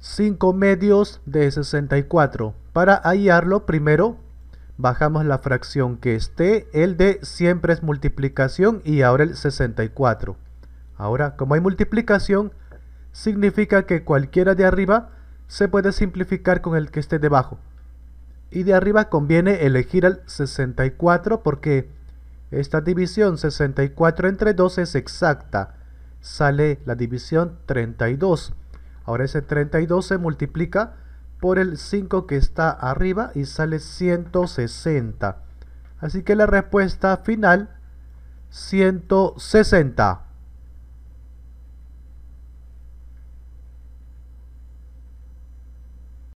5 medios de 64. Para hallarlo, primero bajamos la fracción que esté. El de siempre es multiplicación y ahora el 64. Ahora, como hay multiplicación, significa que cualquiera de arriba se puede simplificar con el que esté debajo. Y de arriba conviene elegir el 64 porque esta división 64 entre 2 es exacta. Sale la división 32. Ahora ese 32 se multiplica por el 5 que está arriba y sale 160. Así que la respuesta final 160.